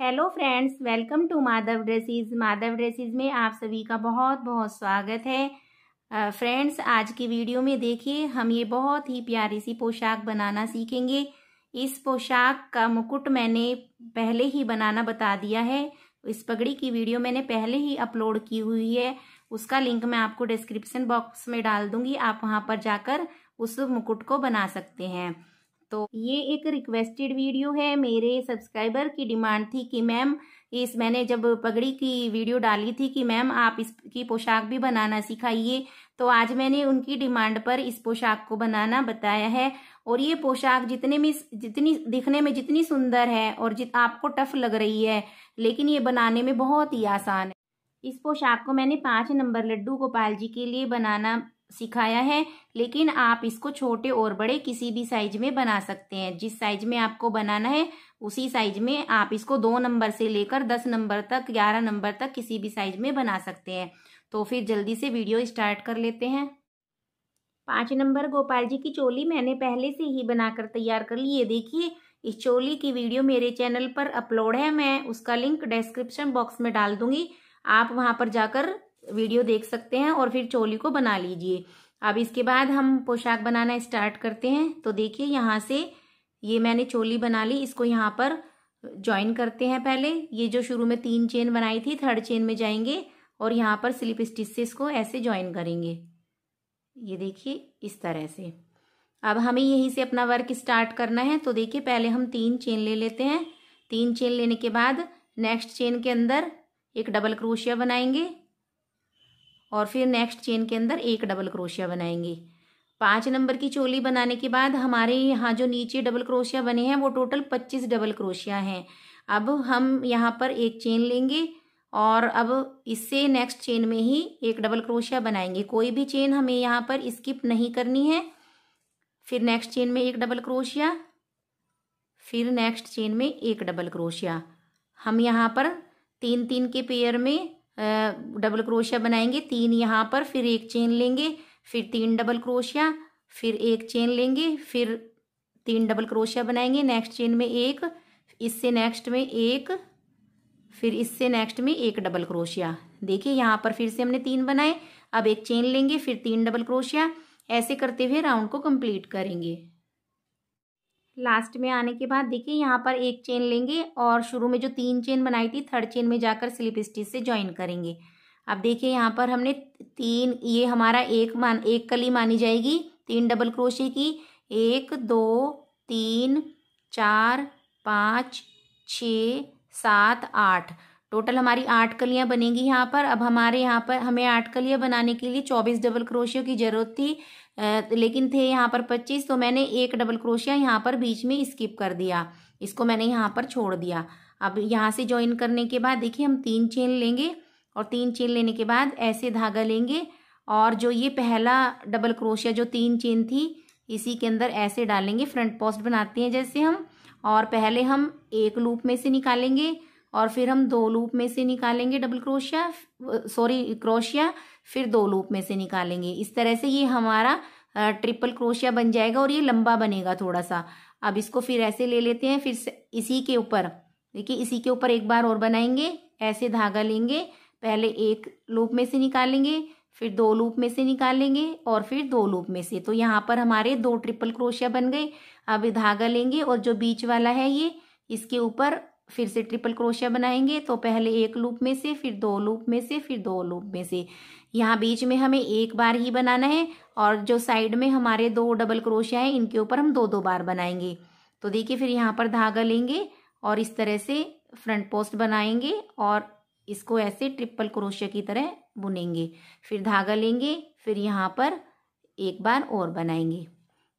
hello friends welcome to Madhav dresses Madhav dresses में आप सभी का बहुत बहुत स्वागत है फ्रेंड्स uh, आज की वीडियो में देखिए हम ये बहुत ही प्यारी सी पोशाक बनाना सीखेंगे इस पोशाक का मुकुट मैंने पहले ही बनाना बता दिया है इस पगड़ी की वीडियो मैंने पहले ही अपलोड की हुई है उसका लिंक मैं आपको डिस्क्रिप्शन बॉक्स में डाल दूंगी आप वहाँ पर जाकर उस मुकुट को बना सकते हैं तो ये एक रिक्वेस्टेड वीडियो है मेरे सब्सक्राइबर की डिमांड थी कि मैम इस मैंने जब पगड़ी की वीडियो डाली थी कि मैम आप इसकी पोशाक भी बनाना सिखाइए तो आज मैंने उनकी डिमांड पर इस पोशाक को बनाना बताया है और ये पोशाक जितने में जितनी दिखने में जितनी सुंदर है और जित आपको टफ लग रही है लेकिन ये बनाने में बहुत ही आसान है इस पोशाक को मैंने पाँच नंबर लड्डू गोपाल जी के लिए बनाना सिखाया है लेकिन आप इसको छोटे और बड़े किसी भी साइज में बना सकते हैं जिस साइज में आपको बनाना है उसी साइज में आप इसको दो नंबर से लेकर दस नंबर तक ग्यारह नंबर तक किसी भी साइज में बना सकते हैं तो फिर जल्दी से वीडियो स्टार्ट कर लेते हैं पाँच नंबर गोपाल जी की चोली मैंने पहले से ही बनाकर तैयार कर ली है देखिए इस चोली की वीडियो मेरे चैनल पर अपलोड है मैं उसका लिंक डिस्क्रिप्शन बॉक्स में डाल दूंगी आप वहां पर जाकर वीडियो देख सकते हैं और फिर चोली को बना लीजिए अब इसके बाद हम पोशाक बनाना स्टार्ट करते हैं तो देखिए यहाँ से ये मैंने चोली बना ली इसको यहाँ पर ज्वाइन करते हैं पहले ये जो शुरू में तीन चेन बनाई थी थर्ड चेन में जाएंगे और यहाँ पर स्लिप स्टिच से इसको ऐसे ज्वाइन करेंगे ये देखिए इस तरह से अब हमें यहीं से अपना वर्क स्टार्ट करना है तो देखिए पहले हम तीन चेन ले लेते हैं तीन चेन लेने के बाद नेक्स्ट चेन के अंदर एक डबल क्रोशिया बनाएंगे और फिर नेक्स्ट चेन के अंदर एक डबल क्रोशिया बनाएंगे पाँच नंबर की चोली बनाने के बाद हमारे यहाँ जो नीचे डबल क्रोशिया बने हैं वो टोटल पच्चीस डबल क्रोशिया हैं अब हम यहाँ पर एक चेन लेंगे और अब इससे नेक्स्ट चेन में ही एक डबल क्रोशिया बनाएंगे कोई भी चेन हमें यहाँ पर स्किप नहीं करनी है फिर नेक्स्ट चेन में एक डबल क्रोशिया फिर नेक्स्ट चेन में एक डबल क्रोशिया हम यहाँ पर तीन तीन के पेयर में डबल क्रोशिया बनाएंगे तीन यहाँ पर फिर एक चेन लेंगे फिर तीन डबल क्रोशिया फिर एक चेन लेंगे फिर तीन डबल क्रोशिया बनाएंगे नेक्स्ट चेन में एक इससे नेक्स्ट में एक फिर इससे नेक्स्ट में एक डबल क्रोशिया देखिए यहाँ पर फिर से हमने तीन बनाए अब एक चेन लेंगे फिर तीन डबल क्रोशिया ऐसे करते हुए राउंड को कंप्लीट करेंगे लास्ट में आने के बाद देखिए यहाँ पर एक चेन लेंगे और शुरू में जो तीन चेन बनाई थी थर्ड चेन में जाकर स्लिप स्टिच से ज्वाइन करेंगे अब देखिए यहाँ पर हमने तीन ये हमारा एक मान एक कली मानी जाएगी तीन डबल क्रोशे की एक दो तीन चार पाँच छ सात आठ टोटल हमारी आठ कलियाँ बनेंगी यहाँ पर अब हमारे यहाँ पर हमें आठ कलियाँ बनाने के लिए चौबीस डबल क्रोशियों की ज़रूरत थी लेकिन थे यहाँ पर पच्चीस तो मैंने एक डबल क्रोशिया यहाँ पर बीच में स्किप कर दिया इसको मैंने यहाँ पर छोड़ दिया अब यहाँ से ज्वाइन करने के बाद देखिए हम तीन चेन लेंगे और तीन चेन लेने के बाद ऐसे धागा लेंगे और जो ये पहला डबल क्रोशिया जो तीन चेन थी इसी के अंदर ऐसे डालेंगे फ्रंट पोस्ट बनाते हैं जैसे हम और पहले हम एक लूप में से निकालेंगे और फिर हम दो लूप में से निकालेंगे डबल क्रोशिया सॉरी क्रोशिया फिर दो लूप में से निकालेंगे इस तरह से ये हमारा ट्रिपल क्रोशिया बन जाएगा और ये लंबा बनेगा थोड़ा सा अब इसको फिर ऐसे ले लेते हैं फिर इसी के ऊपर देखिए इसी के ऊपर एक बार और बनाएंगे ऐसे धागा लेंगे पहले एक लूप में से निकालेंगे फिर दो लूप में से निकालेंगे और फिर दो लूप में से तो यहाँ पर हमारे दो ट्रिपल क्रोशिया बन गए अब धागा लेंगे और जो बीच वाला है ये इसके ऊपर फिर से ट्रिपल क्रोशिया बनाएंगे तो पहले एक लूप में से फिर दो लूप में से फिर दो लूप में से यहाँ बीच में हमें एक बार ही बनाना है और जो साइड में हमारे दो डबल क्रोशिया है इनके ऊपर हम दो दो बार बनाएंगे तो देखिए फिर यहाँ पर धागा लेंगे और इस तरह से फ्रंट पोस्ट बनाएंगे और इसको ऐसे ट्रिपल क्रोशिया की तरह बुनेंगे फिर धागा लेंगे फिर यहाँ पर एक बार और बनाएंगे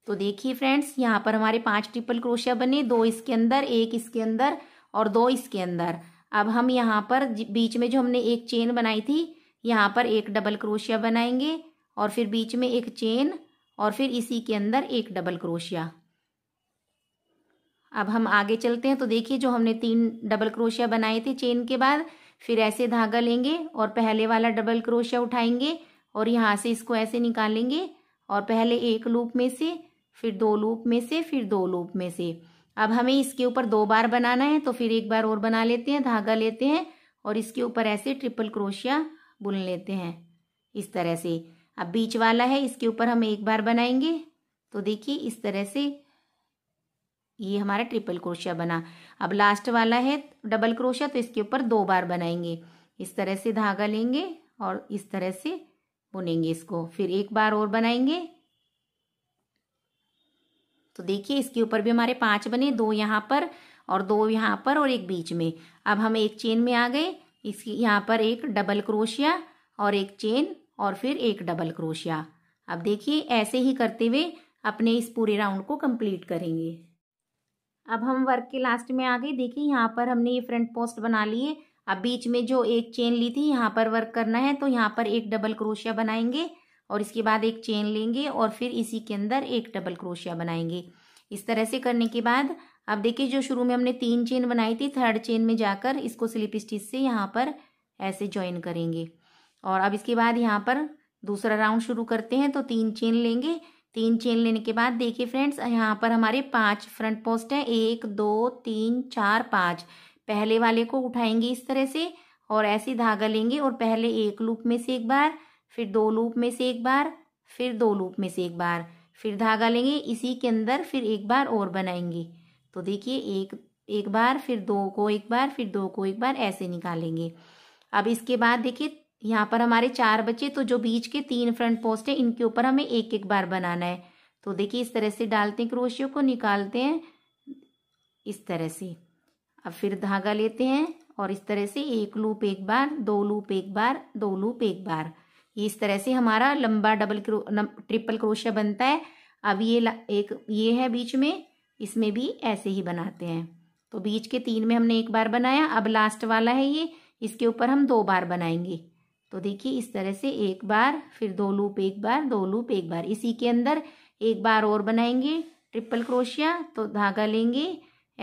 तो देखिए फ्रेंड्स यहाँ पर हमारे पांच ट्रिपल क्रोशिया बने दो इसके अंदर एक इसके अंदर और दो इसके अंदर अब हम यहाँ पर बीच में जो हमने एक चेन बनाई थी यहाँ पर एक डबल क्रोशिया बनाएंगे और फिर बीच में एक चेन और फिर इसी के अंदर एक डबल क्रोशिया अब हम आगे चलते हैं तो देखिए जो हमने तीन डबल क्रोशिया बनाए थे चेन के बाद फिर ऐसे धागा लेंगे और पहले वाला डबल क्रोशिया उठाएंगे और यहाँ से इसको ऐसे निकालेंगे और पहले एक लूप में से फिर दो लूप में से फिर दो लूप में से अब हमें इसके ऊपर दो बार बनाना है तो फिर एक बार और बना लेते हैं धागा लेते हैं और इसके ऊपर ऐसे ट्रिपल क्रोशिया बुन लेते हैं इस तरह से अब बीच वाला है इसके ऊपर हम एक बार बनाएंगे तो देखिए इस तरह से ये हमारा ट्रिपल क्रोशिया बना अब लास्ट वाला है डबल क्रोशिया तो इसके ऊपर दो बार बनाएंगे इस तरह से धागा लेंगे और इस तरह से बुनेंगे इसको फिर एक बार और बनाएंगे तो देखिए इसके ऊपर भी हमारे पांच बने दो यहाँ पर और दो यहाँ पर और एक बीच में अब हम एक चेन में आ गए इसकी यहाँ पर एक डबल क्रोशिया और एक चेन और फिर एक डबल क्रोशिया अब देखिए ऐसे ही करते हुए अपने इस पूरे राउंड को कंप्लीट करेंगे अब हम वर्क के लास्ट में आ गए देखिए यहाँ पर हमने ये फ्रंट पोस्ट बना लिए अब बीच में जो एक चेन ली थी यहाँ पर वर्क करना है तो यहाँ पर एक डबल क्रोशिया बनाएंगे और इसके बाद एक चेन लेंगे और फिर इसी के अंदर एक डबल क्रोशिया बनाएंगे इस तरह से करने के बाद अब देखिए जो शुरू में हमने तीन चेन बनाई थी थर्ड चेन में जाकर इसको स्लिप स्टिच से यहाँ पर ऐसे ज्वाइन करेंगे और अब इसके बाद यहाँ पर दूसरा राउंड शुरू करते हैं तो तीन चेन लेंगे तीन चेन लेने के बाद देखिए फ्रेंड्स यहाँ पर हमारे पांच फ्रंट पोस्ट हैं एक दो तीन चार पाँच पहले वाले को उठाएंगे इस तरह से और ऐसे धागा लेंगे और पहले एक लूप में से एक बार फिर दो लूप में से एक बार फिर दो लूप में से एक बार फिर धागा लेंगे इसी के अंदर फिर एक बार और बनाएंगे तो देखिए एक एक बार फिर दो को एक बार फिर दो को एक बार ऐसे निकालेंगे अब इसके बाद देखिए यहाँ पर हमारे चार बचे तो जो बीच के तीन फ्रंट पोस्ट है इनके ऊपर हमें एक एक बार बनाना है तो देखिए इस तरह से डालते हैं क्रोशियो को निकालते हैं इस तरह से अब फिर धागा लेते हैं और इस तरह से एक लूप एक बार दो लूप एक बार दो लूप एक बार इस तरह से हमारा लंबा डबल क्रो ट्रिपल क्रोशिया बनता है अब ये एक ये है बीच में इसमें भी ऐसे ही बनाते हैं तो बीच के तीन में हमने एक बार बनाया अब लास्ट वाला है ये इसके ऊपर हम दो बार बनाएंगे तो देखिए इस तरह से एक बार फिर दो लूप एक बार दो लूप एक बार इसी के अंदर एक बार और बनाएंगे ट्रिपल क्रोशिया तो धागा लेंगे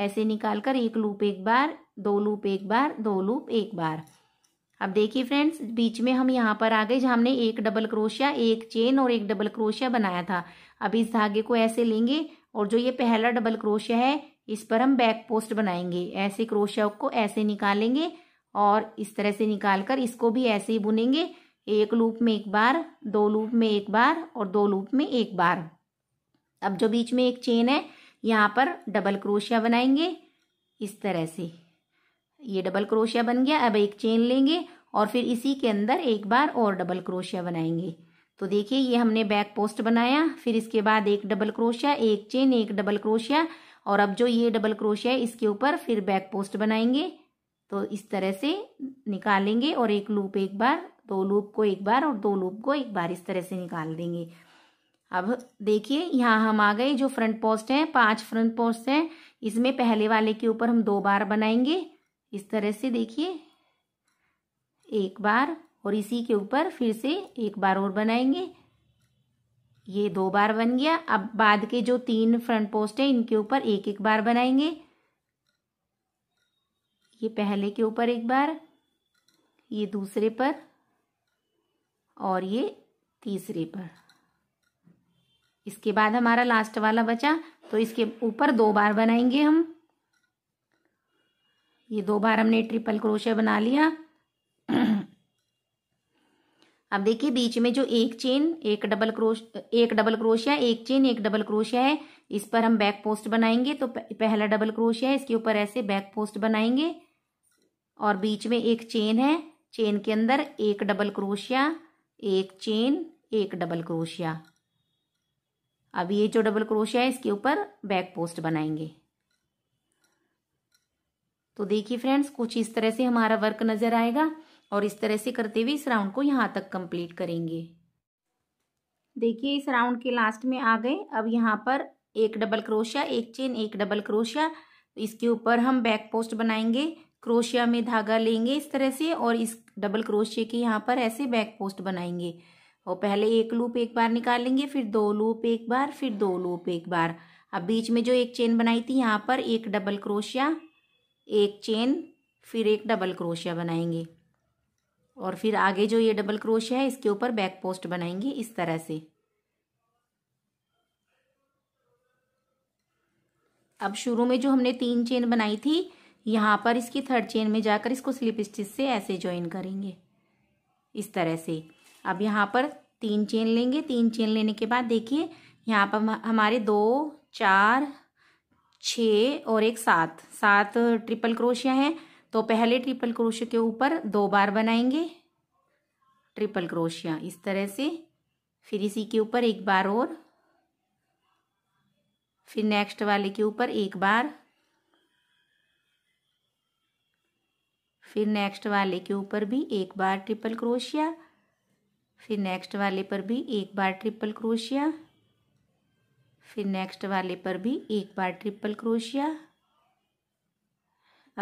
ऐसे निकाल कर एक लूप एक बार दो लूप एक बार दो लूप एक बार अब देखिए फ्रेंड्स बीच में हम यहाँ पर आ गए जहाँ हमने एक डबल क्रोशिया एक चेन और एक डबल क्रोशिया बनाया था अब इस धागे को ऐसे लेंगे और जो ये पहला डबल क्रोशिया है इस पर हम बैक पोस्ट बनाएंगे ऐसे क्रोशिया को ऐसे निकालेंगे और इस तरह से निकाल कर इसको भी ऐसे ही बुनेंगे एक लूप में एक बार दो लूप में एक बार और दो लूप में एक बार अब जो बीच में एक चेन है यहाँ पर डबल क्रोशिया बनाएंगे इस तरह से ये डबल क्रोशिया बन गया अब एक चेन लेंगे और फिर इसी के अंदर एक बार और डबल क्रोशिया बनाएंगे तो देखिए ये हमने बैक पोस्ट बनाया फिर इसके बाद एक डबल क्रोशिया एक चेन एक डबल क्रोशिया और अब जो ये डबल क्रोशिया है इसके ऊपर फिर बैक पोस्ट बनाएंगे तो इस तरह से निकालेंगे और एक लूप एक बार दो लूप को एक बार और दो लूप को एक बार इस तरह से निकाल देंगे अब देखिए यहाँ हम आ गए जो फ्रंट पोस्ट है पांच फ्रंट पोस्ट है इसमें पहले वाले के ऊपर हम दो बार बनाएंगे इस तरह से देखिए एक बार और इसी के ऊपर फिर से एक बार और बनाएंगे ये दो बार बन गया अब बाद के जो तीन फ्रंट पोस्ट है इनके ऊपर एक एक बार बनाएंगे ये पहले के ऊपर एक बार ये दूसरे पर और ये तीसरे पर इसके बाद हमारा लास्ट वाला बचा तो इसके ऊपर दो बार बनाएंगे हम ये दो बार हमने ट्रिपल क्रोशे बना लिया अब देखिए बीच में जो एक चेन एक डबल क्रोश एक डबल क्रोशिया एक चेन एक डबल क्रोशिया है इस पर हम बैक पोस्ट बनाएंगे तो पहला डबल क्रोशिया है इसके ऊपर ऐसे बैक पोस्ट बनाएंगे और बीच में एक चेन है चेन के अंदर एक डबल क्रोशिया एक चेन एक डबल क्रोशिया अब ये जो डबल क्रोशिया है इसके ऊपर बैक पोस्ट बनाएंगे तो देखिए फ्रेंड्स कुछ इस तरह से हमारा वर्क नजर आएगा और इस तरह से करते हुए इस राउंड को यहाँ तक कंप्लीट करेंगे देखिए इस राउंड के लास्ट में आ गए अब यहाँ पर एक डबल क्रोशिया एक चेन एक डबल क्रोशिया तो इसके ऊपर हम बैक पोस्ट बनाएंगे क्रोशिया में धागा लेंगे इस तरह से और इस डबल क्रोशिया के यहाँ पर ऐसे बैक पोस्ट बनाएंगे और पहले एक लूप एक बार निकाल लेंगे फिर दो लूप एक बार फिर दो लूप एक बार अब बीच में जो एक चेन बनाई थी यहाँ पर एक डबल क्रोशिया एक चेन फिर एक डबल क्रोशिया बनाएंगे और फिर आगे जो ये डबल क्रोशिया है इसके ऊपर बैक पोस्ट बनाएंगे इस तरह से अब शुरू में जो हमने तीन चेन बनाई थी यहाँ पर इसकी थर्ड चेन में जाकर इसको स्लिप स्टिच से ऐसे ज्वाइन करेंगे इस तरह से अब यहाँ पर तीन चेन लेंगे तीन चेन लेने के बाद देखिए यहाँ पर हमारे दो चार छ और एक सात सात ट्रिपल क्रोशिया है तो पहले ट्रिपल क्रोशिया के ऊपर दो बार बनाएंगे ट्रिपल क्रोशिया इस तरह से फिर इसी के ऊपर एक बार और फिर नेक्स्ट वाले के ऊपर एक बार फिर नेक्स्ट वाले के ऊपर भी एक बार ट्रिपल क्रोशिया फिर नेक्स्ट वाले पर भी एक बार ट्रिपल क्रोशिया फिर नेक्स्ट वाले पर भी एक बार ट्रिपल क्रोशिया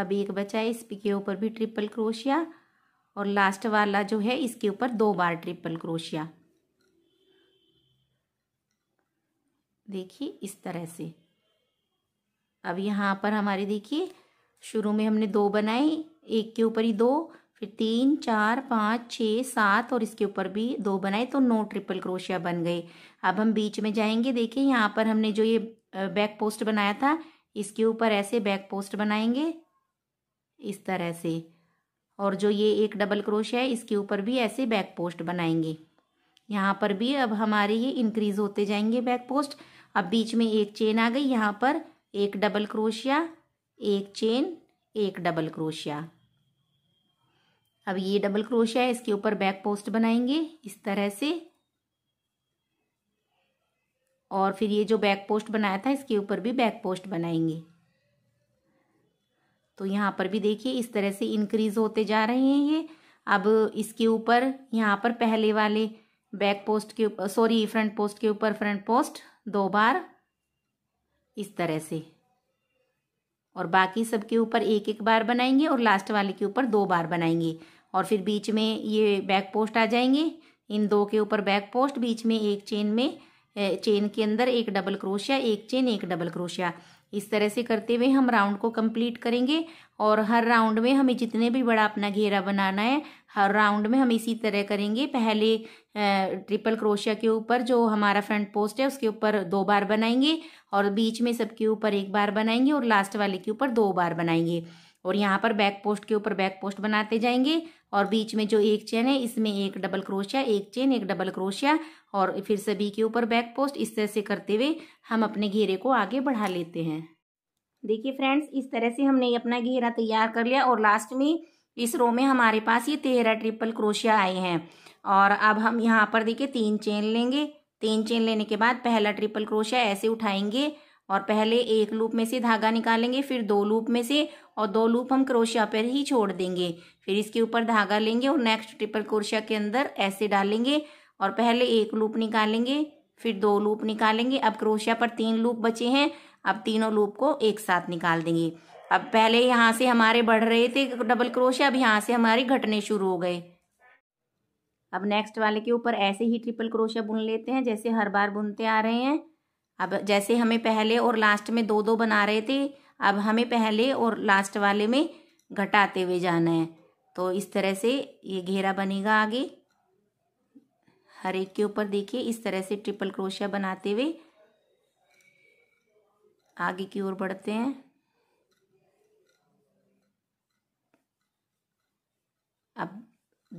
अब एक बचा है इस के ऊपर भी ट्रिपल क्रोशिया और लास्ट वाला जो है इसके ऊपर दो बार ट्रिपल क्रोशिया देखिए इस तरह से अब यहाँ पर हमारे देखिए शुरू में हमने दो बनाए एक के ऊपर ही दो फिर तीन चार पाँच छः सात और इसके ऊपर भी दो बनाए तो नौ ट्रिपल क्रोशिया बन गए अब हम बीच में जाएंगे देखिए यहाँ पर हमने जो ये बैक पोस्ट बनाया था इसके ऊपर ऐसे बैक पोस्ट बनाएंगे इस तरह से और जो ये एक डबल क्रोशिया है इसके ऊपर भी ऐसे बैक पोस्ट बनाएंगे यहाँ पर भी अब हमारे ये इंक्रीज होते जाएंगे बैक पोस्ट अब बीच में एक चेन आ गई यहाँ पर एक डबल क्रोशिया एक चेन एक डबल क्रोशिया अब ये डबल क्रोशिया है इसके ऊपर बैक पोस्ट बनाएंगे इस तरह से और फिर ये जो बैक पोस्ट बनाया था इसके ऊपर भी बैक पोस्ट बनाएंगे तो यहाँ पर भी देखिए इस तरह से इंक्रीज होते जा रहे हैं ये अब इसके ऊपर यहाँ पर पहले वाले बैक पोस्ट के ऊपर सॉरी फ्रंट पोस्ट के ऊपर फ्रंट पोस्ट दो बार इस तरह से और बाकी सबके ऊपर एक एक बार बनाएंगे और लास्ट वाले के ऊपर दो बार बनाएंगे और फिर बीच में ये बैक पोस्ट आ जाएंगे इन दो के ऊपर बैक पोस्ट बीच में एक चेन में चेन के अंदर एक डबल क्रोशिया एक चेन एक डबल क्रोशिया इस तरह से करते हुए हम राउंड को कंप्लीट करेंगे और हर राउंड में हमें जितने भी बड़ा अपना घेरा बनाना है हर राउंड में हम इसी तरह करेंगे पहले ट्रिपल क्रोशिया के ऊपर जो हमारा फ्रंट पोस्ट है उसके ऊपर दो बार बनाएंगे और बीच में सबके ऊपर एक बार बनाएंगे और लास्ट वाले के ऊपर दो बार बनाएंगे और यहाँ पर बैक पोस्ट के ऊपर बैक पोस्ट बनाते जाएंगे और बीच में जो एक चेन है इसमें एक डबल क्रोशिया एक चेन एक डबल क्रोशिया और फिर सभी के ऊपर बैक पोस्ट इस तरह से करते हुए हम अपने घेरे को आगे बढ़ा लेते हैं देखिए फ्रेंड्स इस तरह से हमने अपना घेरा तैयार कर लिया और लास्ट में इस रो में हमारे पास ये तेरह ट्रिपल क्रोशिया आए हैं और अब हम यहाँ पर देखिए तीन चेन लेंगे तीन चेन लेने के बाद पहला ट्रिपल क्रोशिया ऐसे उठाएंगे और पहले एक लूप में से धागा निकालेंगे फिर दो लूप में से और दो लूप हम क्रोशिया पर ही छोड़ देंगे फिर इसके ऊपर धागा लेंगे और नेक्स्ट ट्रिपल क्रोशिया के अंदर ऐसे डालेंगे और पहले एक लूप निकालेंगे फिर दो लूप निकालेंगे अब क्रोशिया पर तीन लूप बचे हैं अब तीनों लूप को एक साथ निकाल देंगे अब पहले यहाँ से हमारे बढ़ रहे थे डबल क्रोशिया अब यहाँ से हमारे घटने शुरू हो गए अब नेक्स्ट वाले के ऊपर ऐसे ही ट्रिपल क्रोशिया बुन लेते हैं जैसे हर बार बुनते आ रहे हैं अब जैसे हमें पहले और लास्ट में दो दो बना रहे थे अब हमें पहले और लास्ट वाले में घटाते हुए जाना है तो इस तरह से ये घेरा बनेगा आगे हर एक के ऊपर देखिए इस तरह से ट्रिपल क्रोशिया बनाते हुए आगे की ओर बढ़ते हैं अब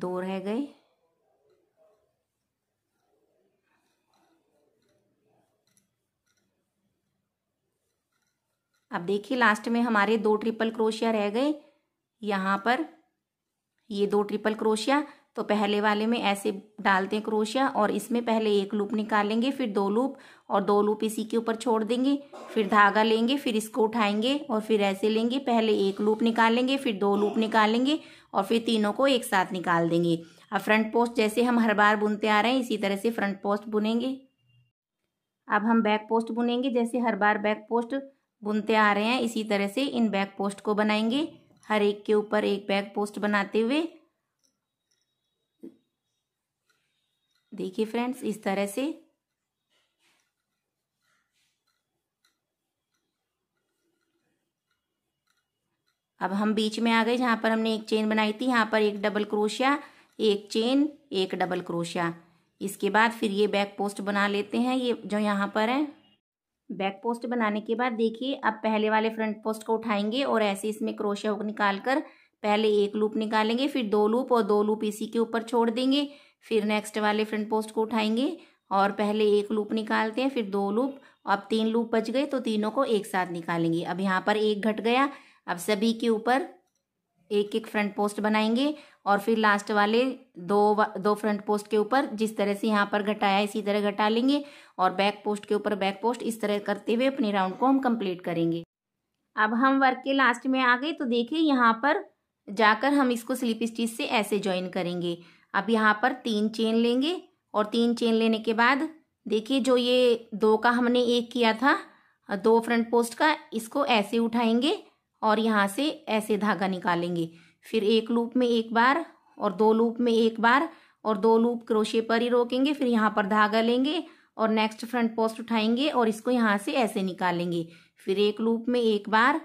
दो रह गए अब देखिए लास्ट में हमारे दो ट्रिपल क्रोशिया रह गए यहाँ पर ये दो ट्रिपल क्रोशिया तो पहले वाले में ऐसे डालते हैं क्रोशिया और इसमें पहले एक लूप निकालेंगे फिर दो लूप और दो लूप इसी के ऊपर छोड़ देंगे फिर धागा लेंगे फिर इसको उठाएंगे और फिर ऐसे लेंगे पहले एक लूप निकालेंगे फिर दो लूप निकालेंगे और फिर तीनों को एक साथ निकाल देंगे अब फ्रंट पोस्ट जैसे हम हर बार बुनते आ रहे हैं इसी तरह से फ्रंट पोस्ट बुनेंगे अब हम बैक पोस्ट बुनेंगे जैसे हर बार बैक पोस्ट बुनते आ रहे हैं इसी तरह से इन बैक पोस्ट को बनाएंगे हर एक के ऊपर एक बैक पोस्ट बनाते हुए देखिए फ्रेंड्स इस तरह से अब हम बीच में आ गए जहां पर हमने एक चेन बनाई थी यहाँ पर एक डबल क्रोशिया एक चेन एक डबल क्रोशिया इसके बाद फिर ये बैक पोस्ट बना लेते हैं ये जो यहाँ पर है बैक पोस्ट बनाने के बाद देखिए अब पहले वाले फ्रंट पोस्ट को उठाएंगे और ऐसे इसमें क्रोशिया हुक निकाल कर पहले एक लूप निकालेंगे फिर दो लूप और दो लूप इसी के ऊपर छोड़ देंगे फिर नेक्स्ट वाले फ्रंट पोस्ट को उठाएंगे और पहले एक लूप निकालते हैं फिर दो लूप अब तीन लूप बच गए तो तीनों को एक साथ निकालेंगे अब यहाँ पर एक घट गया अब सभी के ऊपर एक एक फ्रंट पोस्ट बनाएंगे और फिर लास्ट वाले दो दो फ्रंट पोस्ट के ऊपर जिस तरह से यहाँ पर घटाया इसी तरह घटा लेंगे और बैक पोस्ट के ऊपर बैक पोस्ट इस तरह करते हुए अपने राउंड को हम कंप्लीट करेंगे अब हम वर्क के लास्ट में आ गए तो देखिए यहाँ पर जाकर हम इसको स्लिप स्टिच से ऐसे ज्वाइन करेंगे अब यहाँ पर तीन चेन लेंगे और तीन चेन लेने के बाद देखिए जो ये दो का हमने एक किया था दो फ्रंट पोस्ट का इसको ऐसे उठाएंगे और यहाँ से ऐसे धागा निकालेंगे फिर एक लूप में एक बार और दो लूप में एक बार और दो लूप क्रोशे पर ही रोकेंगे फिर यहाँ पर धागा लेंगे और नेक्स्ट फ्रंट पोस्ट उठाएंगे और इसको यहाँ से ऐसे निकालेंगे फिर एक लूप में एक बार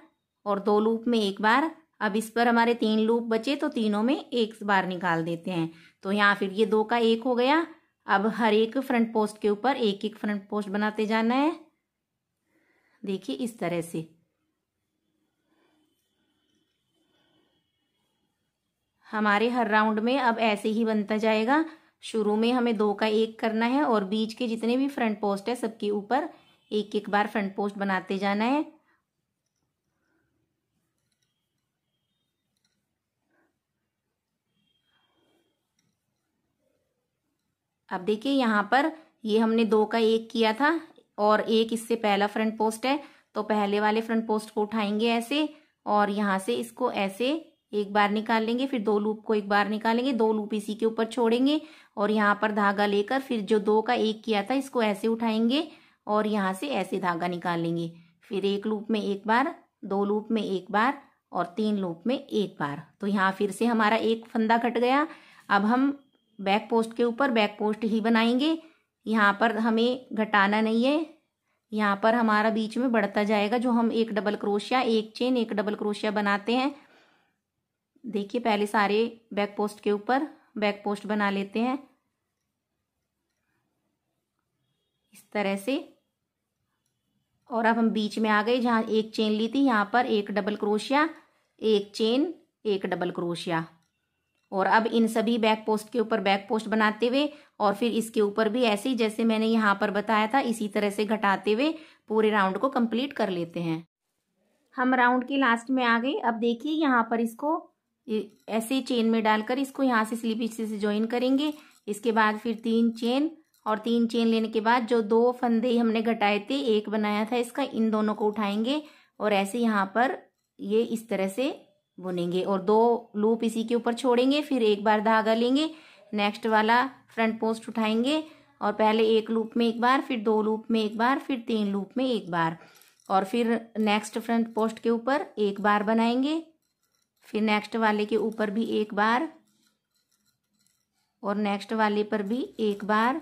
और दो लूप में एक बार अब इस पर हमारे तीन लूप बचे तो तीनों में एक बार निकाल देते हैं तो यहाँ फिर ये दो का एक हो गया अब हर एक फ्रंट पोस्ट के ऊपर एक एक फ्रंट पोस्ट बनाते जाना है देखिए इस तरह से हमारे हर राउंड में अब ऐसे ही बनता जाएगा शुरू में हमें दो का एक करना है और बीच के जितने भी फ्रंट पोस्ट है सबके ऊपर एक एक बार फ्रंट पोस्ट बनाते जाना है अब देखिए यहां पर ये हमने दो का एक किया था और एक इससे पहला फ्रंट पोस्ट है तो पहले वाले फ्रंट पोस्ट को उठाएंगे ऐसे और यहां से इसको ऐसे एक बार निकाल लेंगे फिर दो लूप को एक बार निकालेंगे दो लूप इसी के ऊपर छोड़ेंगे और यहाँ पर धागा लेकर फिर जो दो का एक किया था इसको ऐसे उठाएंगे और यहाँ से ऐसे धागा निकालेंगे फिर एक लूप में एक बार दो लूप में एक बार और तीन लूप में एक बार तो यहाँ फिर से हमारा एक फंदा कट गया अब हम बैक पोस्ट के ऊपर बैक पोस्ट ही बनाएंगे यहाँ पर हमें घटाना नहीं है यहाँ पर हमारा बीच में बढ़ता जाएगा जो हम एक डबल क्रोशिया एक चेन एक डबल क्रोशिया बनाते हैं देखिए पहले सारे बैक पोस्ट के ऊपर बैक पोस्ट बना लेते हैं इस तरह से और अब हम बीच में आ गए जहाँ एक चेन ली थी यहाँ पर एक डबल क्रोशिया एक चेन एक डबल क्रोशिया और अब इन सभी बैक पोस्ट के ऊपर बैक पोस्ट बनाते हुए और फिर इसके ऊपर भी ऐसे ही जैसे मैंने यहाँ पर बताया था इसी तरह से घटाते हुए पूरे राउंड को कंप्लीट कर लेते हैं हम राउंड के लास्ट में आ गए अब देखिए यहाँ पर इसको ऐसे चेन में डालकर इसको यहाँ से स्लीप स्टिच से ज्वाइन करेंगे इसके बाद फिर तीन चेन और तीन चेन लेने के बाद जो दो फंदे हमने घटाए थे एक बनाया था इसका इन दोनों को उठाएंगे और ऐसे यहाँ पर ये इस तरह से बुनेंगे और दो लूप इसी के ऊपर छोड़ेंगे फिर एक बार धागा लेंगे नेक्स्ट वाला फ्रंट पोस्ट उठाएंगे और पहले एक लूप में एक बार फिर दो लूप में एक बार फिर तीन लूप में एक बार और फिर नेक्स्ट फ्रंट पोस्ट के ऊपर एक बार बनाएंगे फिर नेक्स्ट वाले के ऊपर भी एक बार और नेक्स्ट वाले पर भी एक बार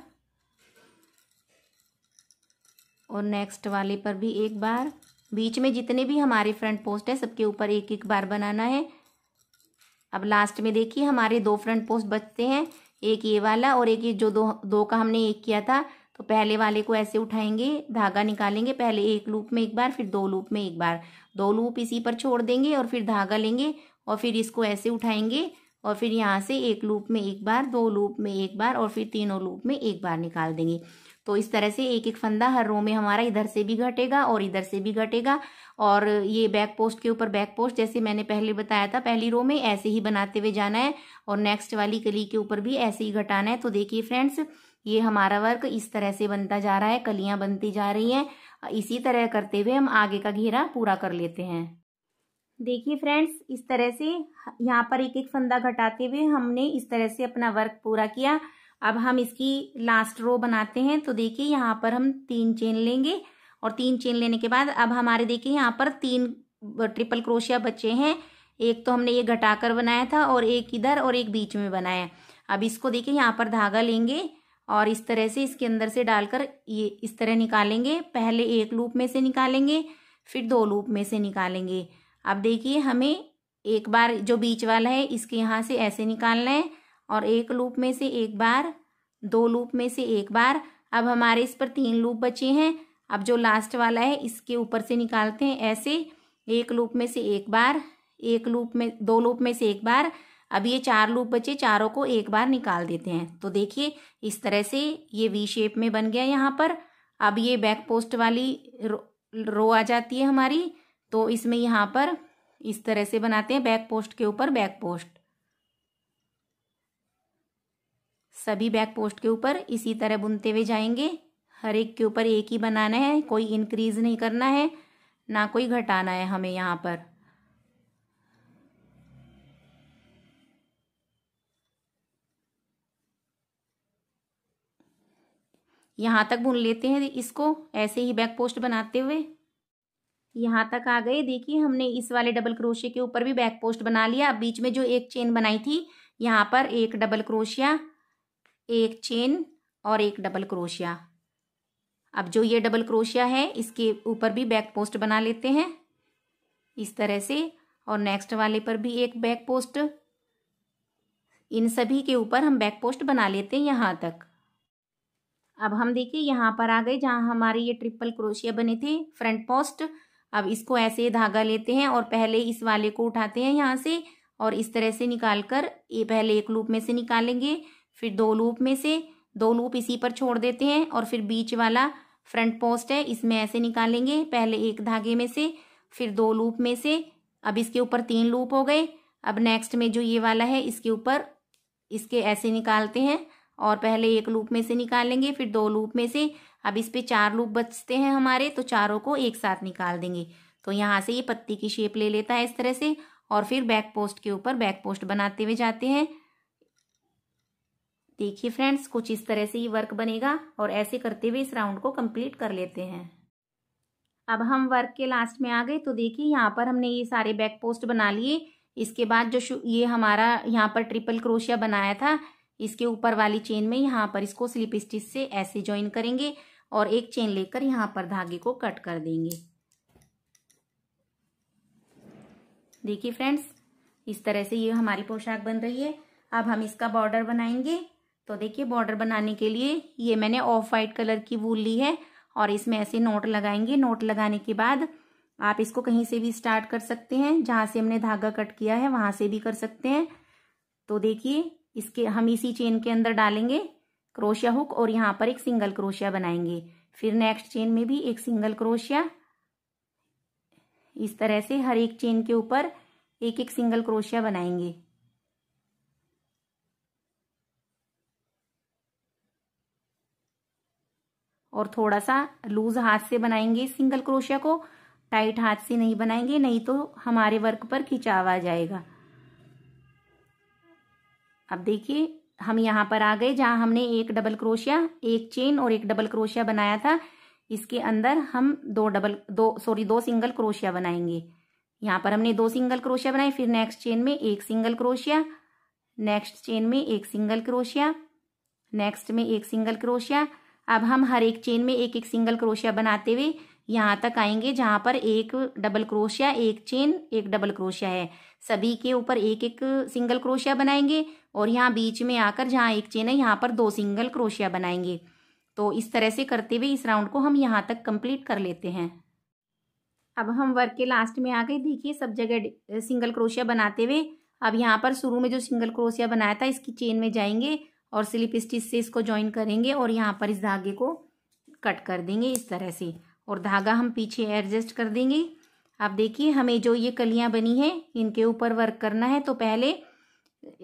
और नेक्स्ट वाले पर भी एक बार बीच में जितने भी हमारे फ्रंट पोस्ट है सबके ऊपर एक एक बार बनाना है अब लास्ट में देखिए हमारे दो फ्रंट पोस्ट बचते हैं एक ये वाला और एक ये जो दो दो का हमने एक किया था तो पहले वाले को ऐसे उठाएंगे धागा निकालेंगे पहले एक लूप में एक बार फिर दो लूप में एक बार दो लूप इसी पर छोड़ देंगे और फिर धागा लेंगे और फिर इसको ऐसे उठाएंगे और फिर यहाँ से एक लूप में एक बार दो लूप में एक बार और फिर तीनों लूप में एक बार निकाल देंगे तो इस तरह से एक एक फंदा हर रो में हमारा इधर से भी घटेगा और इधर से भी घटेगा और ये बैक पोस्ट के ऊपर बैक पोस्ट जैसे मैंने पहले बताया था पहली रो में ऐसे ही बनाते हुए जाना है और नेक्स्ट वाली कली के ऊपर भी ऐसे ही घटाना है तो देखिए फ्रेंड्स ये हमारा वर्क इस तरह से बनता जा रहा है कलियाँ बनती जा रही हैं इसी तरह करते हुए हम आगे का घेरा पूरा कर लेते हैं देखिए फ्रेंड्स इस तरह से यहाँ पर एक एक फंदा घटाते हुए हमने इस तरह से अपना वर्क पूरा किया अब हम इसकी लास्ट रो बनाते हैं तो देखिए यहाँ पर हम तीन चेन लेंगे और तीन चेन लेने के बाद अब हमारे देखिए यहाँ पर तीन ट्रिपल क्रोशिया बचे हैं एक तो हमने ये घटाकर बनाया था और एक इधर और एक बीच में बनाया अब इसको देखिए यहाँ पर धागा लेंगे और इस तरह से इसके अंदर से डालकर ये इस तरह निकालेंगे पहले एक लूप में से निकालेंगे फिर दो लूप में से निकालेंगे अब देखिए हमें एक बार जो बीच वाला है इसके यहाँ से ऐसे निकालना है और एक लूप में से एक बार दो लूप में से एक बार अब हमारे इस पर तीन लूप बचे हैं अब जो लास्ट वाला है इसके ऊपर से निकालते हैं ऐसे एक लूप में से एक बार एक लूप में दो लूप में से एक बार अब ये चार लूप बचे चारों को एक बार निकाल देते हैं तो देखिए इस तरह से ये वी शेप में बन गया यहाँ पर अब ये बैक पोस्ट वाली रो, रो आ जाती है हमारी तो इसमें यहाँ पर इस तरह से बनाते हैं बैक पोस्ट के ऊपर बैक पोस्ट सभी बैक पोस्ट के ऊपर इसी तरह बुनते हुए जाएंगे हर एक के ऊपर एक ही बनाना है कोई इंक्रीज नहीं करना है ना कोई घटाना है हमें यहाँ पर यहाँ तक बुन लेते हैं इसको ऐसे ही बैक पोस्ट बनाते हुए यहाँ तक आ गए देखिए हमने इस वाले डबल क्रोशे के ऊपर भी बैक पोस्ट बना लिया अब बीच में जो एक चेन बनाई थी यहाँ पर एक डबल क्रोशिया एक चेन और एक डबल क्रोशिया अब जो ये डबल क्रोशिया है इसके ऊपर भी बैक पोस्ट बना लेते हैं इस तरह से और नेक्स्ट वाले पर भी एक बैक पोस्ट इन सभी के ऊपर हम बैक पोस्ट बना लेते हैं यहाँ तक अब हम देखिए यहाँ पर आ गए जहाँ हमारे ये ट्रिपल क्रोशिया बने थे फ्रंट पोस्ट अब इसको ऐसे धागा लेते हैं और पहले इस वाले को उठाते हैं यहाँ से और इस तरह से निकाल कर ये पहले एक लूप में से निकालेंगे फिर दो लूप में से दो लूप इसी पर छोड़ देते हैं और फिर बीच वाला फ्रंट पोस्ट है इसमें ऐसे निकालेंगे पहले एक धागे में से फिर दो लूप में से अब इसके ऊपर तीन लूप हो गए अब नेक्स्ट में जो ये वाला है इसके ऊपर इसके ऐसे निकालते हैं और पहले एक लूप में से निकालेंगे फिर दो लूप में से अब इस पे चार लूप बचते हैं हमारे तो चारों को एक साथ निकाल देंगे तो यहाँ से ये पत्ती की शेप ले लेता है इस तरह से और फिर बैक पोस्ट के ऊपर बैक पोस्ट बनाते हुए जाते हैं देखिए फ्रेंड्स कुछ इस तरह से ये वर्क बनेगा और ऐसे करते हुए इस राउंड को कंप्लीट कर लेते हैं अब हम वर्क के लास्ट में आ गए तो देखिए यहाँ पर हमने ये सारे बैक पोस्ट बना लिए इसके बाद जो ये हमारा यहाँ पर ट्रिपल क्रोशिया बनाया था इसके ऊपर वाली चेन में यहाँ पर इसको स्लिप स्टिच से ऐसे ज्वाइन करेंगे और एक चेन लेकर यहाँ पर धागे को कट कर देंगे देखिए फ्रेंड्स इस तरह से ये हमारी पोशाक बन रही है अब हम इसका बॉर्डर बनाएंगे तो देखिए बॉर्डर बनाने के लिए ये मैंने ऑफ वाइट कलर की वूल ली है और इसमें ऐसे नोट लगाएंगे नोट लगाने के बाद आप इसको कहीं से भी स्टार्ट कर सकते हैं जहाँ से हमने धागा कट किया है वहाँ से भी कर सकते हैं तो देखिए इसके हम इसी चेन के अंदर डालेंगे क्रोशिया हुक और यहाँ पर एक सिंगल क्रोशिया बनाएंगे फिर नेक्स्ट चेन में भी एक सिंगल क्रोशिया इस तरह से हर एक चेन के ऊपर एक एक सिंगल क्रोशिया बनाएंगे और थोड़ा सा लूज हाथ से बनाएंगे सिंगल क्रोशिया को टाइट हाथ से नहीं बनाएंगे नहीं तो हमारे वर्क पर खिंचाव आ जाएगा अब देखिए हम यहाँ पर आ गए जहाँ हमने एक डबल क्रोशिया एक चेन और एक डबल क्रोशिया बनाया था इसके अंदर हम दो डबल दो सॉरी दो सिंगल क्रोशिया बनाएंगे यहाँ पर हमने दो सिंगल क्रोशिया बनाए फिर नेक्स्ट चेन में एक सिंगल क्रोशिया नेक्स्ट चेन में एक सिंगल क्रोशिया नेक्स्ट में एक सिंगल क्रोशिया अब हम हर एक चेन में एक एक सिंगल क्रोशिया बनाते हुए यहाँ तक आएंगे जहाँ पर एक डबल क्रोशिया एक चेन एक डबल क्रोशिया है सभी के ऊपर एक एक सिंगल क्रोशिया बनाएंगे और यहाँ बीच में आकर जहाँ एक चेन है यहाँ पर दो सिंगल क्रोशिया बनाएंगे तो इस तरह से करते हुए इस राउंड को हम यहाँ तक कंप्लीट कर लेते हैं अब हम वर्क के लास्ट में आ गए देखिए सब जगह सिंगल क्रोशिया बनाते हुए अब यहाँ पर शुरू में जो सिंगल क्रोशिया बनाया था इसकी चेन में जाएंगे और स्लिप स्टिच से इसको ज्वाइन करेंगे और यहाँ पर इस धागे को कट कर देंगे इस तरह से और धागा हम पीछे एडजस्ट कर देंगे आप देखिए हमें जो ये कलियाँ बनी है इनके ऊपर वर्क करना है तो पहले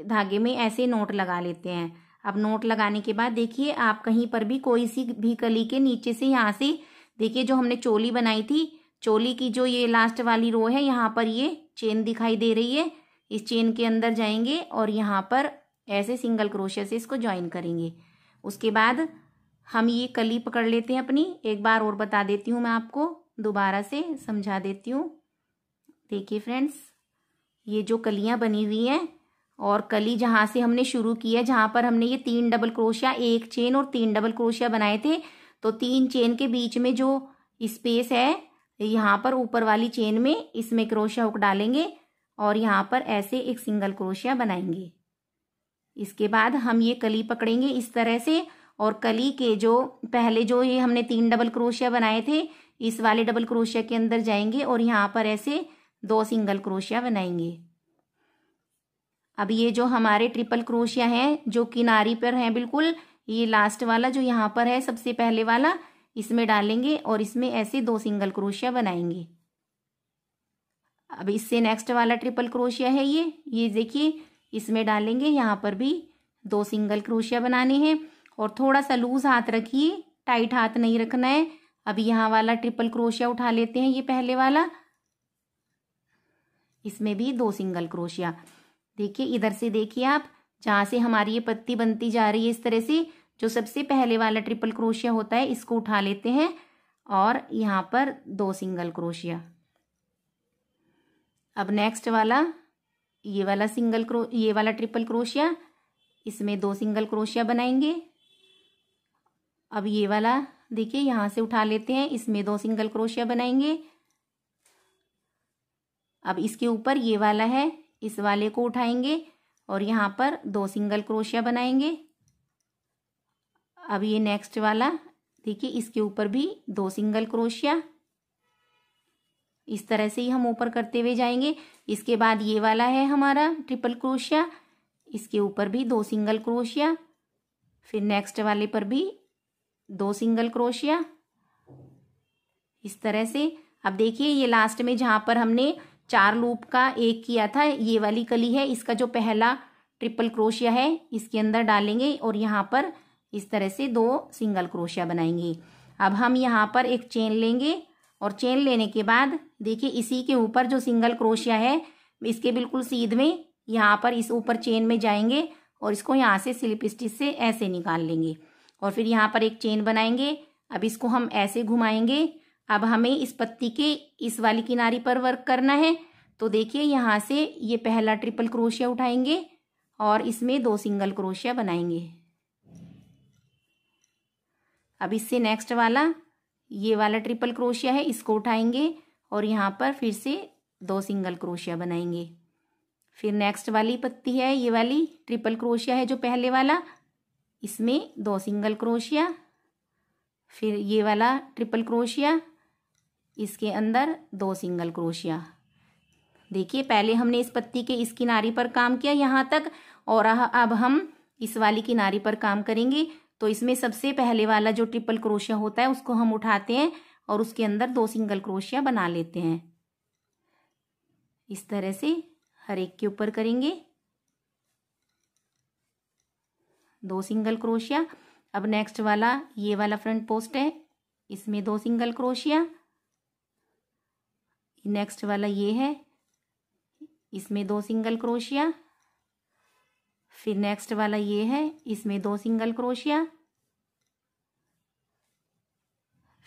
धागे में ऐसे नोट लगा लेते हैं अब नोट लगाने के बाद देखिए आप कहीं पर भी कोई सी भी कली के नीचे से यहाँ से देखिए जो हमने चोली बनाई थी चोली की जो ये लास्ट वाली रो है यहाँ पर ये चेन दिखाई दे रही है इस चेन के अंदर जाएंगे और यहाँ पर ऐसे सिंगल क्रोशिया से इसको ज्वाइन करेंगे उसके बाद हम ये कली पकड़ लेते हैं अपनी एक बार और बता देती हूँ मैं आपको दोबारा से समझा देती हूँ देखिए फ्रेंड्स ये जो कलियाँ बनी हुई हैं और कली जहाँ से हमने शुरू की है जहाँ पर हमने ये तीन डबल क्रोशिया एक चेन और तीन डबल क्रोशिया बनाए थे तो तीन चेन के बीच में जो स्पेस है यहाँ पर ऊपर वाली चेन में इसमें क्रोशिया हुक डालेंगे और यहाँ पर ऐसे एक सिंगल क्रोशिया बनाएंगे इसके बाद हम ये कली पकड़ेंगे इस तरह से और कली के जो पहले जो ये हमने तीन डबल क्रोशिया बनाए थे इस वाले डबल क्रोशिया के अंदर जाएंगे और यहाँ पर ऐसे दो सिंगल क्रोशिया बनाएंगे अब ये जो हमारे ट्रिपल क्रोशिया हैं जो किनारी पर हैं बिल्कुल ये लास्ट वाला जो यहाँ पर है सबसे पहले वाला इसमें डालेंगे और इसमें ऐसे दो सिंगल क्रोशिया बनाएंगे अब इससे नेक्स्ट वाला ट्रिपल क्रोशिया है ये ये देखिए इसमें डालेंगे यहाँ पर भी दो सिंगल क्रोशिया बनाने हैं और थोड़ा सा लूज हाथ रखिए टाइट हाथ नहीं रखना है अभी यहाँ वाला ट्रिपल क्रोशिया उठा लेते हैं ये पहले वाला इसमें भी दो सिंगल क्रोशिया देखिए इधर से देखिए आप जहाँ से हमारी ये पत्ती बनती जा रही है इस तरह से जो सबसे पहले वाला ट्रिपल क्रोशिया होता है इसको उठा लेते हैं और यहाँ पर दो सिंगल क्रोशिया अब नेक्स्ट वाला ये वाला सिंगल क्रो ये वाला ट्रिपल क्रोशिया इसमें दो सिंगल क्रोशिया बनाएंगे अब ये वाला देखिए यहां से उठा लेते हैं इसमें दो सिंगल क्रोशिया बनाएंगे अब इसके ऊपर ये वाला है इस वाले को उठाएंगे और यहां पर दो सिंगल क्रोशिया बनाएंगे अब ये नेक्स्ट वाला देखिए इसके ऊपर भी दो सिंगल क्रोशिया इस तरह से ही हम ऊपर करते हुए जाएंगे इसके बाद ये वाला है हमारा ट्रिपल क्रोशिया इसके ऊपर भी दो सिंगल क्रोशिया फिर नेक्स्ट वाले पर भी दो सिंगल क्रोशिया इस तरह से अब देखिए ये लास्ट में जहाँ पर हमने चार लूप का एक किया था ये वाली कली है इसका जो पहला ट्रिपल क्रोशिया है इसके अंदर डालेंगे और यहाँ पर इस तरह से दो सिंगल क्रोशिया बनाएंगे अब हम यहाँ पर एक चेन लेंगे और चेन लेने के बाद देखिए इसी के ऊपर जो सिंगल क्रोशिया है इसके बिल्कुल सीध में यहाँ पर इस ऊपर चेन में जाएंगे और इसको यहाँ से स्लिप स्टिच से ऐसे निकाल लेंगे और फिर यहाँ पर एक चेन बनाएंगे अब इसको हम ऐसे घुमाएंगे अब हमें इस पत्ती के इस वाली किनारी पर वर्क करना है तो देखिए यहाँ से ये पहला ट्रिपल क्रोशिया उठाएंगे और इसमें दो सिंगल क्रोशिया बनाएंगे अब इससे नेक्स्ट वाला ये वाला ट्रिपल क्रोशिया है इसको उठाएंगे और यहाँ पर फिर से दो सिंगल क्रोशिया बनाएंगे फिर नेक्स्ट वाली पत्ती है ये वाली ट्रिपल क्रोशिया है जो पहले वाला इसमें दो सिंगल क्रोशिया फिर ये वाला ट्रिपल क्रोशिया इसके अंदर दो सिंगल क्रोशिया देखिए पहले हमने इस पत्ती के इस किनारी पर काम किया यहाँ तक और अब हम इस वाली किनारी पर काम करेंगे तो इसमें सबसे पहले वाला जो ट्रिपल क्रोशिया होता है उसको हम उठाते हैं और उसके अंदर दो सिंगल क्रोशिया बना लेते हैं इस तरह से हर एक के ऊपर करेंगे दो सिंगल क्रोशिया अब नेक्स्ट वाला ये वाला फ्रंट पोस्ट है इसमें दो सिंगल क्रोशिया नेक्स्ट वाला ये है इसमें दो सिंगल क्रोशिया फिर नेक्स्ट वाला ये है इसमें दो सिंगल क्रोशिया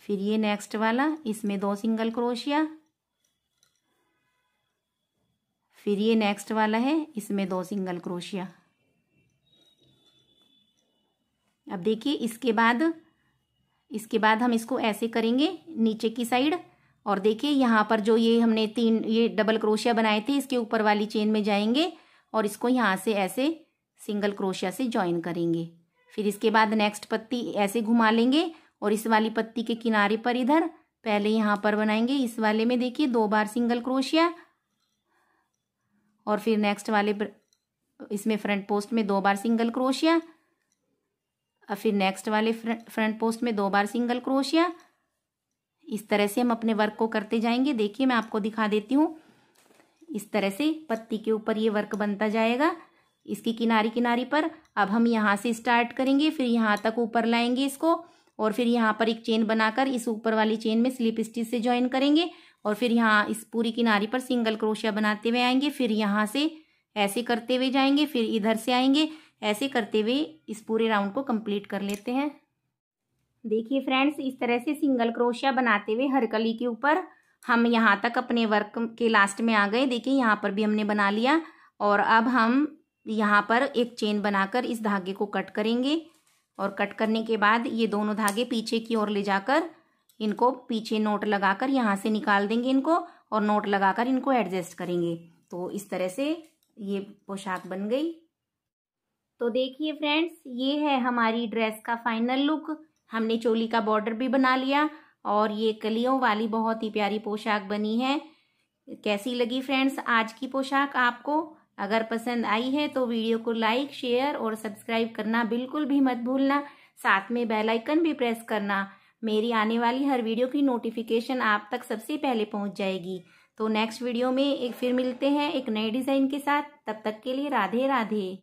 फिर ये नेक्स्ट वाला इसमें दो सिंगल क्रोशिया फिर ये नेक्स्ट वाला है इसमें दो सिंगल क्रोशिया अब देखिए इसके बाद इसके बाद हम इसको ऐसे करेंगे नीचे की साइड और देखिए यहाँ पर जो ये हमने तीन ये डबल क्रोशिया बनाए थे इसके ऊपर वाली चेन में जाएंगे और इसको यहाँ से ऐसे सिंगल क्रोशिया से ज्वाइन करेंगे फिर इसके बाद नेक्स्ट पत्ती ऐसे घुमा लेंगे और इस वाली पत्ती के किनारे पर इधर पहले यहाँ पर बनाएंगे इस वाले में देखिए दो बार सिंगल क्रोशिया और फिर नेक्स्ट वाले इसमें फ्रंट पोस्ट में दो बार सिंगल क्रोशिया और फिर नेक्स्ट वाले फ्रंट पोस्ट में दो बार सिंगल क्रोशिया इस तरह से हम अपने वर्क को करते जाएंगे देखिए मैं आपको दिखा देती हूँ इस तरह से पत्ती के ऊपर ये वर्क बनता जाएगा इसकी किनारी किनारी पर अब हम यहाँ से स्टार्ट करेंगे फिर यहाँ तक ऊपर लाएंगे इसको और फिर यहाँ पर एक चेन बनाकर इस ऊपर वाली चेन में स्लिप स्टिच से ज्वाइन करेंगे और फिर यहाँ इस पूरी किनारी पर सिंगल क्रोशिया बनाते हुए आएंगे फिर यहाँ से ऐसे करते हुए जाएंगे फिर इधर से आएंगे ऐसे करते हुए इस पूरे राउंड को कंप्लीट कर लेते हैं देखिए फ्रेंड्स इस तरह से सिंगल क्रोशिया बनाते हुए हर कली के ऊपर हम यहाँ तक अपने वर्क के लास्ट में आ गए देखिए यहाँ पर भी हमने बना लिया और अब हम यहाँ पर एक चेन बनाकर इस धागे को कट करेंगे और कट करने के बाद ये दोनों धागे पीछे की ओर ले जाकर इनको पीछे नोट लगाकर यहाँ से निकाल देंगे इनको और नोट लगाकर इनको एडजस्ट करेंगे तो इस तरह से ये पोशाक बन गई तो देखिए फ्रेंड्स ये है हमारी ड्रेस का फाइनल लुक हमने चोली का बॉर्डर भी बना लिया और ये कलियों वाली बहुत ही प्यारी पोशाक बनी है कैसी लगी फ्रेंड्स आज की पोशाक आपको अगर पसंद आई है तो वीडियो को लाइक शेयर और सब्सक्राइब करना बिल्कुल भी मत भूलना साथ में बेल आइकन भी प्रेस करना मेरी आने वाली हर वीडियो की नोटिफिकेशन आप तक सबसे पहले पहुंच जाएगी तो नेक्स्ट वीडियो में एक फिर मिलते हैं एक नए डिज़ाइन के साथ तब तक के लिए राधे राधे